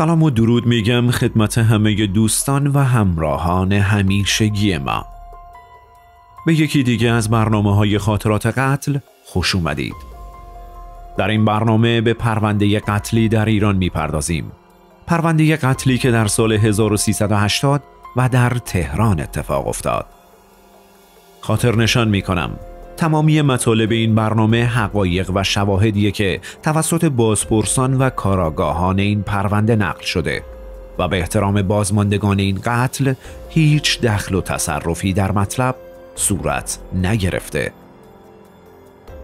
سلام و درود میگم خدمت همه دوستان و همراهان همیشگی ما به یکی دیگه از برنامه های خاطرات قتل خوش اومدید در این برنامه به پرونده قتلی در ایران میپردازیم پرونده قتلی که در سال 1380 و در تهران اتفاق افتاد خاطر نشان میکنم تمامی مطالب این برنامه حقایق و شواهدیه که توسط بازپرسان و کاراگاهان این پرونده نقل شده و به احترام بازماندگان این قتل هیچ دخل و تصرفی در مطلب صورت نگرفته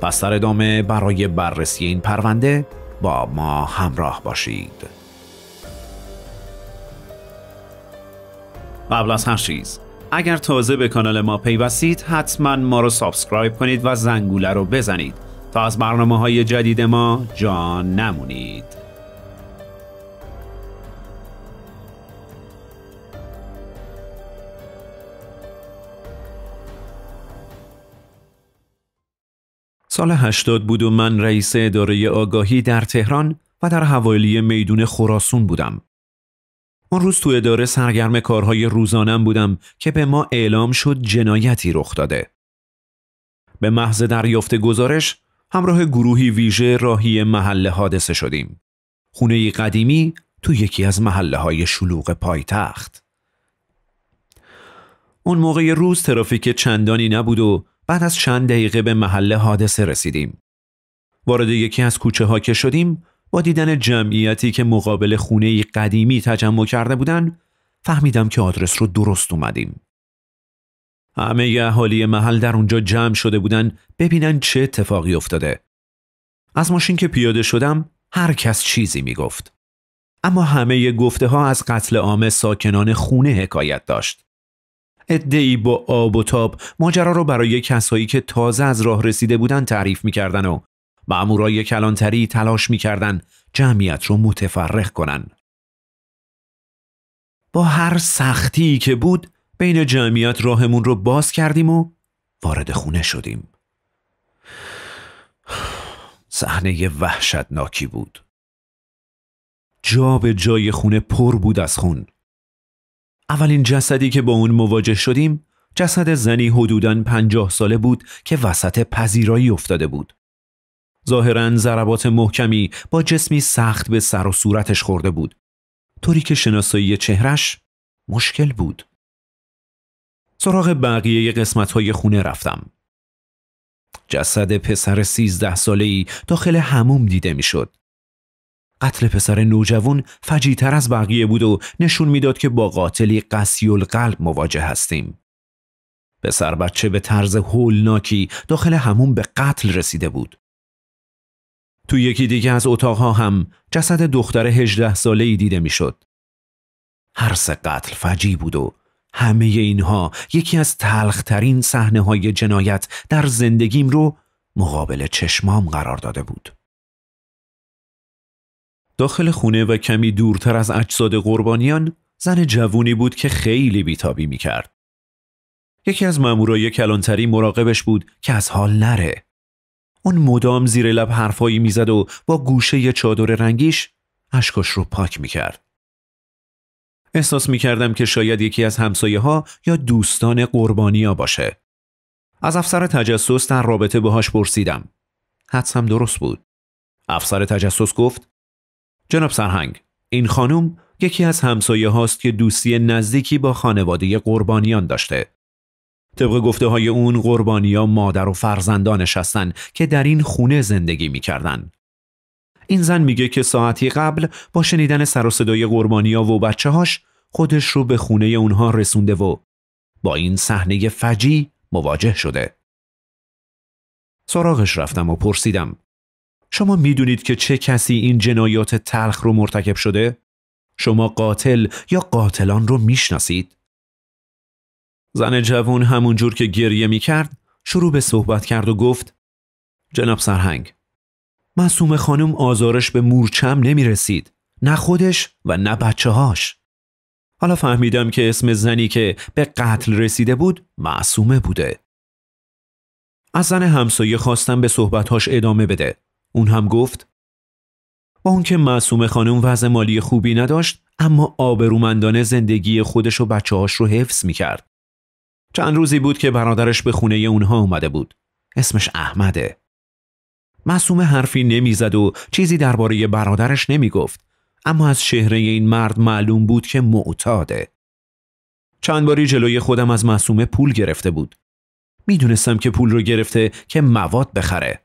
پس در ادامه برای بررسی این پرونده با ما همراه باشید قبل از هر چیز اگر تازه به کانال ما پیوستید حتما ما رو سابسکرایب کنید و زنگوله رو بزنید تا از برنامه های جدید ما جان نمونید سال 80 بود و من رئیس اداره آگاهی در تهران و در حوالی میدون خراسون بودم. اون روز تو اداره سرگرم کارهای روزانم بودم که به ما اعلام شد جنایتی رخ داده. به محض دریافت گزارش همراه گروهی ویژه راهی محل حادثه شدیم. خونه قدیمی تو یکی از محله های شلوغ پایتخت. اون موقع روز ترافیک چندانی نبود و بعد از چند دقیقه به محل حادثه رسیدیم. وارد یکی از کوچه ها که شدیم با دیدن جمعیتی که مقابل خونه قدیمی تجمع کرده بودن فهمیدم که آدرس رو درست اومدیم. همه اهالی محل در اونجا جمع شده بودن ببینن چه اتفاقی افتاده. از ماشین که پیاده شدم هر کس چیزی میگفت. اما همه گفته ها از قتل عام ساکنان خونه حکایت داشت. ادعی با آب و تاب ماجرا رو برای کسایی که تازه از راه رسیده بودن تعریف میکردن و معمورای کلانتری تلاش میکردند جمعیت رو متفرق کنن. با هر سختی که بود بین جمعیت راهمون رو باز کردیم و وارد خونه شدیم. صحنه وحشتناکی بود. جا به جای خونه پر بود از خون. اولین جسدی که با اون مواجه شدیم جسد زنی حدوداً پنجاه ساله بود که وسط پذیرایی افتاده بود. ظاهرا ضربات محکمی با جسمی سخت به سر و صورتش خورده بود طوری که شناسایی چهرش مشکل بود سراغ بقیه قسمت های خونه رفتم جسد پسر سیزده ساله ای داخل هموم دیده میشد. قتل پسر نوجوان تر از بقیه بود و نشون میداد که با قاتلی قسی قلب مواجه هستیم. پسر بچه به طرز هولناکی داخل هموم به قتل رسیده بود. تو یکی دیگه از اتاقها هم جسد دختر هجده ساله ای دیده میشد. هر سه قتل فجی بود و همه اینها یکی از تلخترین صحنه های جنایت در زندگیم رو مقابل چشمام قرار داده بود. داخل خونه و کمی دورتر از اجزاد قربانیان زن جوونی بود که خیلی بیتابی میکرد. یکی از مامورای کلانتری مراقبش بود که از حال نره. اون مدام زیر لب حرفایی میزد و با گوشه ی چادر رنگیش اشکاش رو پاک میکرد. احساس میکردم که شاید یکی از همسایه ها یا دوستان قربانیا باشه. از افسر تجسس در رابطه باهاش پرسیدم. حدسم درست بود. افسر تجسس گفت جناب سرهنگ این خانم یکی از همسایه هاست که دوستی نزدیکی با خانواده قربانیان داشته طبق گفته های اون قربانیا مادر و فرزندانش هستن که در این خونه زندگی میکردن. این زن میگه که ساعتی قبل با شنیدن سر و صدای قربانیا و بچه هاش خودش رو به خونه اونها رسونده و با این صحنه فجی مواجه شده. سراغش رفتم و پرسیدم شما میدونید که چه کسی این جنایات تلخ رو مرتکب شده؟ شما قاتل یا قاتلان رو میشناسید؟ زن جوون جور که گریه می کرد شروع به صحبت کرد و گفت جناب سرهنگ معصوم خانم آزارش به مورچم نمی رسید نه خودش و نه بچه هاش حالا فهمیدم که اسم زنی که به قتل رسیده بود معصومه بوده از زن همسایه خواستم به صحبتهاش ادامه بده اون هم گفت با اون که معصومه خانم وضع مالی خوبی نداشت اما آبرومندانه زندگی خودش و بچه هاش رو حفظ می کرد. چند روزی بود که برادرش به خونه اونها اومده بود. اسمش احمده. معصوم حرفی نمیزد و چیزی درباره برادرش نمیگفت. اما از چهره این مرد معلوم بود که معتاده. چند باری جلوی خودم از معصومه پول گرفته بود. میدونستم که پول رو گرفته که مواد بخره.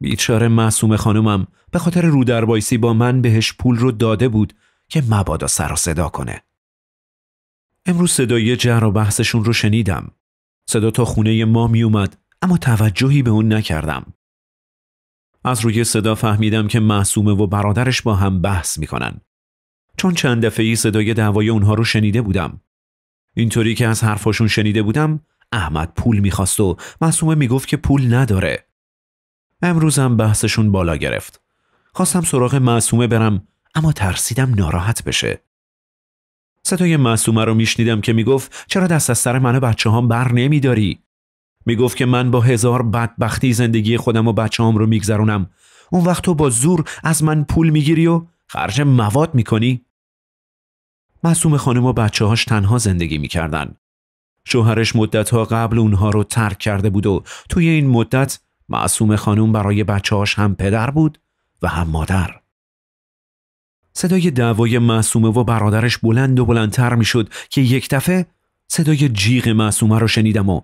بیچاره معصوم خانمم به خاطر رودربایسی با من بهش پول رو داده بود که مبادا سر و صدا کنه. امروز صدای جر و بحثشون رو شنیدم. صدا تا خونه ما می اومد اما توجهی به اون نکردم. از روی صدا فهمیدم که محسومه و برادرش با هم بحث میکنن. چون چند دفعه صدای دعوای اونها رو شنیده بودم. اینطوری که از حرفاشون شنیده بودم احمد پول میخواست و معصومه میگفت که پول نداره. امروزم بحثشون بالا گرفت. خواستم سراغ معصومه برم اما ترسیدم ناراحت بشه. صدای معصومه رو میشنیدم که میگفت چرا دست از سر من و بچه هم بر نمیداری میگفت که من با هزار بدبختی زندگی خودم و بچه هم رو میگذرونم اون وقت تو با زور از من پول میگیری و خرج مواد میکنی معصوم خانم و بچه هاش تنها زندگی میکردن شوهرش مدتها قبل اونها رو ترک کرده بود و توی این مدت معصوم خانم برای بچه هاش هم پدر بود و هم مادر صدای دعوای معصومه و برادرش بلند و بلندتر میشد که یک دفعه صدای جیغ معصومه رو شنیدم و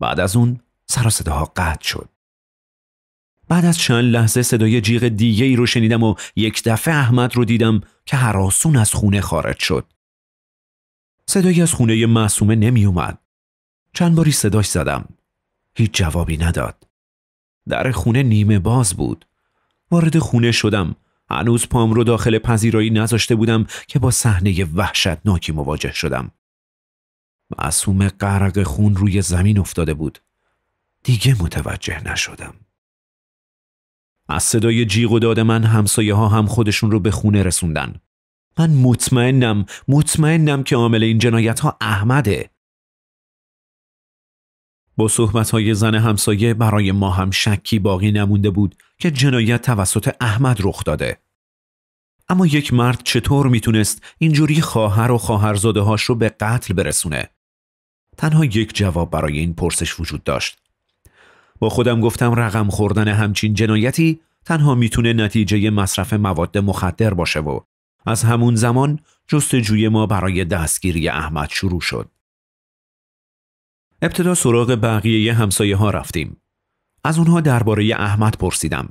بعد از اون سر و صداها قطع شد. بعد از چند لحظه صدای جیغ دیگه ای رو شنیدم و یک دفعه احمد رو دیدم که هراسون از خونه خارج شد. صدایی از خونه معصومه نمی اومد. چند باری صداش زدم. هیچ جوابی نداد. در خونه نیمه باز بود. وارد خونه شدم هنوز پام رو داخل پذیرایی نذاشته بودم که با صحنه وحشتناکی مواجه شدم. معصوم غرق خون روی زمین افتاده بود. دیگه متوجه نشدم. از صدای جیغ و داد من همسایه ها هم خودشون رو به خونه رسوندن. من مطمئنم مطمئنم که عامل این جنایت ها احمده. با های زن همسایه برای ما هم شکی باقی نمونده بود که جنایت توسط احمد رخ داده. اما یک مرد چطور میتونست اینجوری خواهر و خواهرزاده هاش رو به قتل برسونه؟ تنها یک جواب برای این پرسش وجود داشت. با خودم گفتم رقم خوردن همچین جنایتی تنها میتونه نتیجه مصرف مواد مخدر باشه و از همون زمان جستجوی ما برای دستگیری احمد شروع شد. ابتدا سراغ بقیه همسایه ها رفتیم. از اونها درباره احمد پرسیدم.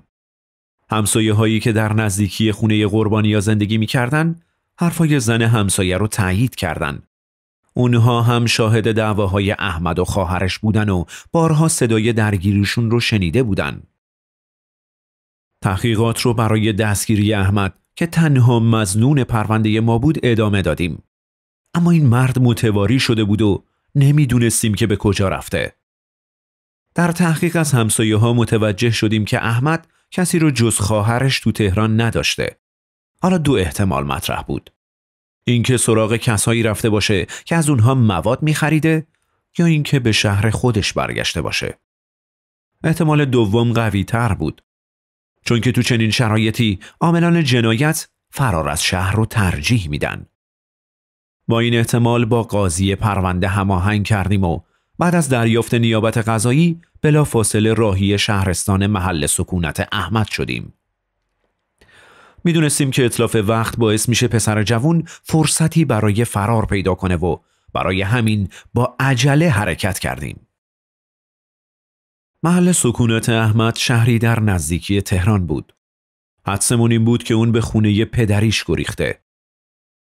همسایه هایی که در نزدیکی خونه قربانی یا زندگی میکردن حرفای زن همسایه رو تایید کردند. اونها هم شاهد دعواهای احمد و خواهرش بودن و بارها صدای درگیریشون رو شنیده بودن. تحقیقات رو برای دستگیری احمد که تنها مزنون پرونده ما بود ادامه دادیم. اما این مرد متواری شده بود و نمیدونستیم که به کجا رفته. در تحقیق از همسایه ها متوجه شدیم که احمد کسی رو جز خواهرش تو تهران نداشته. حالا دو احتمال مطرح بود. اینکه سراغ کسایی رفته باشه که از اونها مواد میخریده یا اینکه به شهر خودش برگشته باشه. احتمال دوم قوی تر بود. چون که تو چنین شرایطی عاملان جنایت فرار از شهر رو ترجیح میدن. با این احتمال با قاضی پرونده هماهنگ کردیم و بعد از دریافت نیابت قضایی بلا فاصله راهی شهرستان محل سکونت احمد شدیم. میدونستیم که اطلاف وقت باعث میشه پسر جوون فرصتی برای فرار پیدا کنه و برای همین با عجله حرکت کردیم. محل سکونت احمد شهری در نزدیکی تهران بود. حدسمون این بود که اون به خونه پدریش گریخته.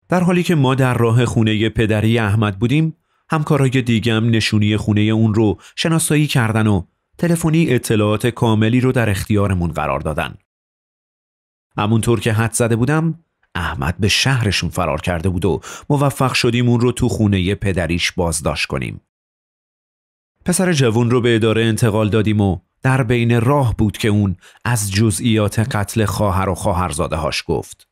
در حالی که ما در راه خونه پدری احمد بودیم همکارای دیگم نشونی خونه اون رو شناسایی کردن و تلفنی اطلاعات کاملی رو در اختیارمون قرار دادن. همونطور که حد زده بودم احمد به شهرشون فرار کرده بود و موفق شدیم اون رو تو خونه پدریش بازداشت کنیم. پسر جوون رو به اداره انتقال دادیم و در بین راه بود که اون از جزئیات قتل خواهر و خواهرزاده هاش گفت.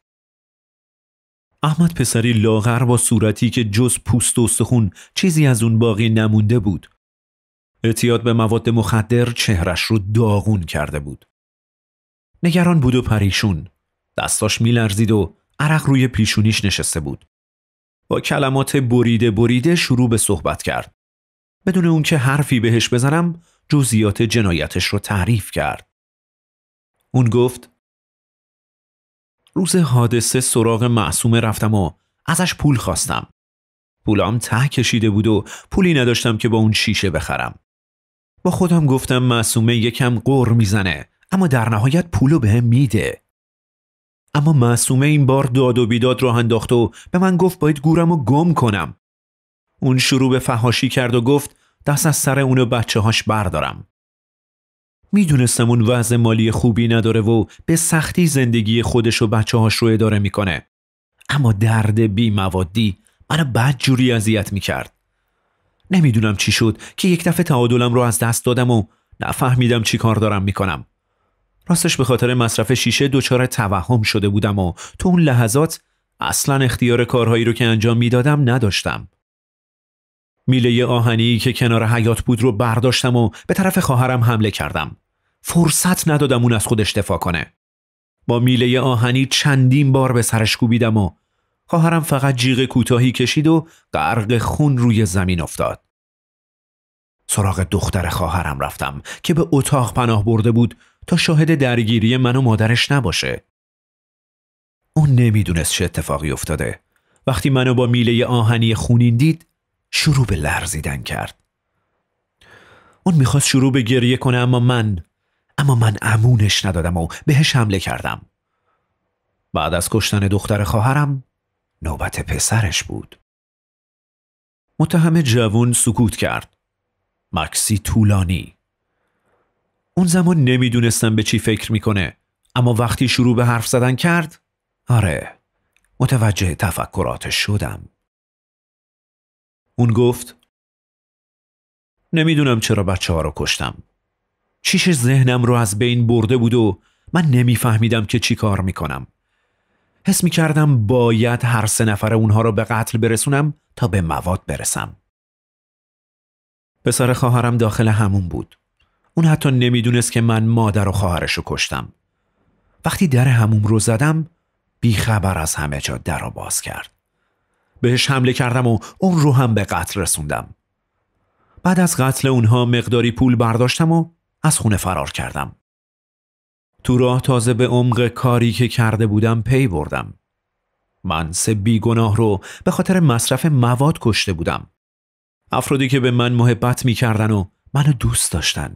احمد پسری لاغر با صورتی که جز پوست و استخون چیزی از اون باقی نمونده بود. اعتیاد به مواد مخدر چهرش رو داغون کرده بود. نگران بود و پریشون. دستاش میلرزید و عرق روی پیشونیش نشسته بود. با کلمات بریده بریده شروع به صحبت کرد. بدون اون که حرفی بهش بزنم جزئیات جنایتش رو تعریف کرد. اون گفت روز حادثه سراغ معصومه رفتم و ازش پول خواستم. پولام ته کشیده بود و پولی نداشتم که با اون شیشه بخرم. با خودم گفتم معصومه یکم قر میزنه اما در نهایت پولو به هم میده. اما معصومه این بار داد و بیداد راه انداخت و به من گفت باید گورم و گم کنم. اون شروع به فهاشی کرد و گفت دست از سر اونو بچه هاش بردارم. میدونستم اون وضع مالی خوبی نداره و به سختی زندگی خودش و بچه هاش رو اداره میکنه اما درد بی موادی من بد جوری اذیت میکرد نمیدونم چی شد که یک دفعه تعادلم رو از دست دادم و نفهمیدم چی کار دارم میکنم راستش به خاطر مصرف شیشه دچار توهم شده بودم و تو اون لحظات اصلا اختیار کارهایی رو که انجام میدادم نداشتم میله آهنی که کنار حیات بود رو برداشتم و به طرف خواهرم حمله کردم. فرصت ندادم اون از خود دفاع کنه. با میله آهنی چندین بار به سرش کوبیدم و خواهرم فقط جیغ کوتاهی کشید و غرق خون روی زمین افتاد. سراغ دختر خواهرم رفتم که به اتاق پناه برده بود تا شاهد درگیری من و مادرش نباشه. اون نمیدونست چه اتفاقی افتاده. وقتی منو با میله آهنی خونین دید شروع به لرزیدن کرد اون میخواست شروع به گریه کنه اما من اما من امونش ندادم و بهش حمله کردم بعد از کشتن دختر خواهرم نوبت پسرش بود متهم جوون سکوت کرد مکسی طولانی اون زمان نمیدونستم به چی فکر میکنه اما وقتی شروع به حرف زدن کرد آره متوجه تفکراتش شدم اون گفت نمیدونم چرا بچه ها رو کشتم. چیش ذهنم رو از بین برده بود و من نمیفهمیدم که چی کار میکنم. حس میکردم باید هر سه نفر اونها رو به قتل برسونم تا به مواد برسم. پسر خواهرم داخل همون بود. اون حتی نمیدونست که من مادر و خواهرش رو کشتم. وقتی در هموم رو زدم بیخبر از همه جا در رو باز کرد. بهش حمله کردم و اون رو هم به قتل رسوندم. بعد از قتل اونها مقداری پول برداشتم و از خونه فرار کردم. تو راه تازه به عمق کاری که کرده بودم پی بردم. من سه بیگناه رو به خاطر مصرف مواد کشته بودم. افرادی که به من محبت میکردن و منو دوست داشتن.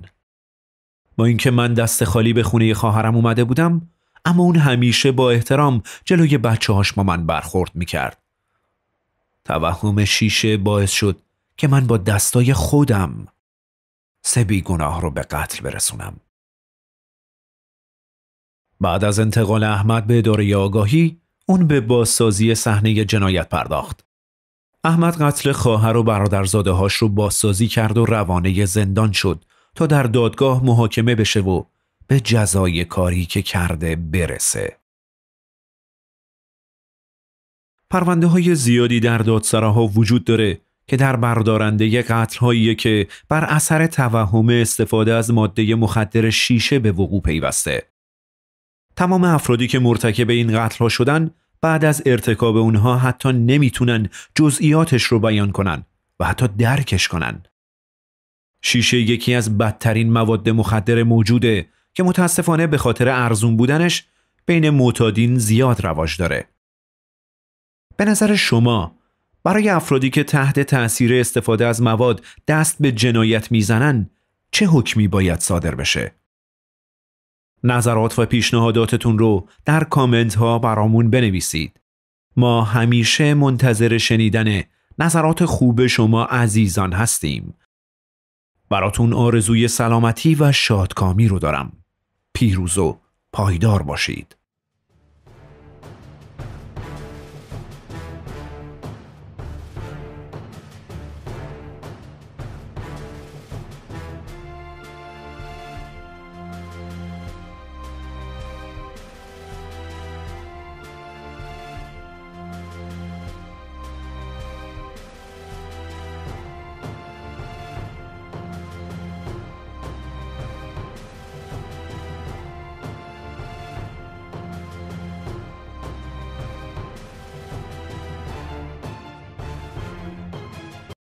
با اینکه من دست خالی به خونه خواهرم اومده بودم، اما اون همیشه با احترام جلوی بچه هاش با من برخورد میکرد. توهم شیشه باعث شد که من با دستای خودم سه بیگناه رو به قتل برسونم. بعد از انتقال احمد به اداره آگاهی اون به بازسازی صحنه جنایت پرداخت. احمد قتل خواهر و برادرزاده هاش رو بازسازی کرد و روانه زندان شد تا در دادگاه محاکمه بشه و به جزای کاری که کرده برسه. پرونده های زیادی در دادسراها وجود داره که در بردارنده قتل‌هایی که بر اثر توهم استفاده از ماده مخدر شیشه به وقوع پیوسته. تمام افرادی که مرتکب این قتلها شدن بعد از ارتکاب اونها حتی نمیتونن جزئیاتش رو بیان کنن و حتی درکش کنن. شیشه یکی از بدترین مواد مخدر موجوده که متاسفانه به خاطر ارزون بودنش بین معتادین زیاد رواج داره. به نظر شما برای افرادی که تحت تاثیر استفاده از مواد دست به جنایت میزنن چه حکمی باید صادر بشه؟ نظرات و پیشنهاداتتون رو در کامنت ها برامون بنویسید. ما همیشه منتظر شنیدن نظرات خوب شما عزیزان هستیم. براتون آرزوی سلامتی و شادکامی رو دارم. پیروز و پایدار باشید.